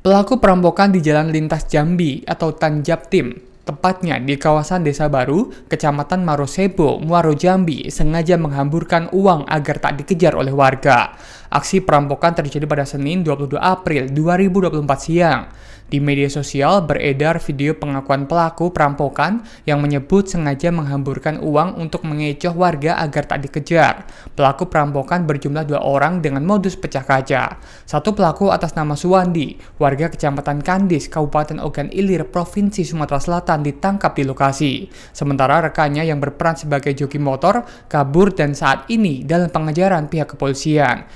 Pelaku perampokan di Jalan Lintas Jambi atau Tanjab Tim Tepatnya di kawasan Desa Baru, Kecamatan Marosebo, Muaro Jambi, sengaja menghamburkan uang agar tak dikejar oleh warga. Aksi perampokan terjadi pada Senin 22 April 2024 siang. Di media sosial beredar video pengakuan pelaku perampokan yang menyebut sengaja menghamburkan uang untuk mengecoh warga agar tak dikejar. Pelaku perampokan berjumlah dua orang dengan modus pecah kaca. Satu pelaku atas nama Suwandi, warga Kecamatan Kandis, Kabupaten Ogan Ilir, Provinsi Sumatera Selatan ditangkap di lokasi. Sementara rekannya yang berperan sebagai joki motor kabur dan saat ini dalam pengejaran pihak kepolisian.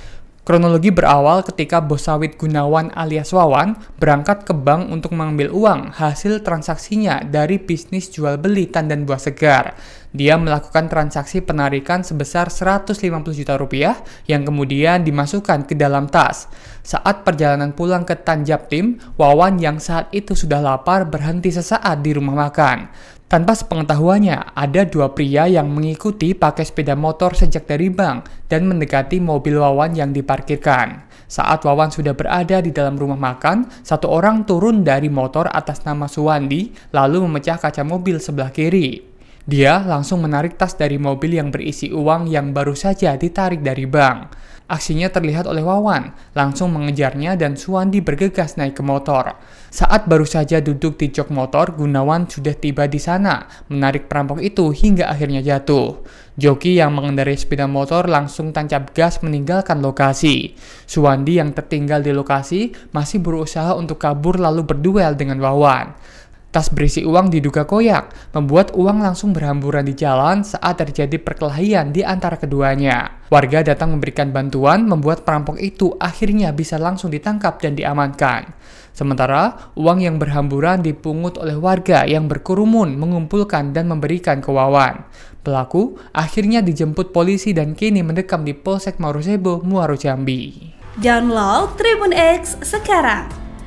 Kronologi berawal ketika Bos Sawit Gunawan alias Wawan berangkat ke bank untuk mengambil uang hasil transaksinya dari bisnis jual beli tandan buah segar. Dia melakukan transaksi penarikan sebesar 150 juta rupiah yang kemudian dimasukkan ke dalam tas. Saat perjalanan pulang ke Tanjab Tim, Wawan yang saat itu sudah lapar berhenti sesaat di rumah makan. Tanpa sepengetahuannya, ada dua pria yang mengikuti pakai sepeda motor sejak dari bank dan mendekati mobil Wawan yang diparkirkan. Saat Wawan sudah berada di dalam rumah makan, satu orang turun dari motor atas nama Suwandi lalu memecah kaca mobil sebelah kiri. Dia langsung menarik tas dari mobil yang berisi uang yang baru saja ditarik dari bank. Aksinya terlihat oleh Wawan, langsung mengejarnya dan Suwandi bergegas naik ke motor. Saat baru saja duduk di jok motor, Gunawan sudah tiba di sana, menarik perampok itu hingga akhirnya jatuh. Joki yang mengendarai sepeda motor langsung tancap gas meninggalkan lokasi. Suwandi yang tertinggal di lokasi masih berusaha untuk kabur lalu berduel dengan Wawan. Tas berisi uang diduga koyak, membuat uang langsung berhamburan di jalan saat terjadi perkelahian di antara keduanya. Warga datang memberikan bantuan, membuat perampok itu akhirnya bisa langsung ditangkap dan diamankan. Sementara, uang yang berhamburan dipungut oleh warga yang berkerumun mengumpulkan dan memberikan ke Wawan. Pelaku akhirnya dijemput polisi dan kini mendekam di Polsek Marusebo, Muaro Jambi. Download Tribun X sekarang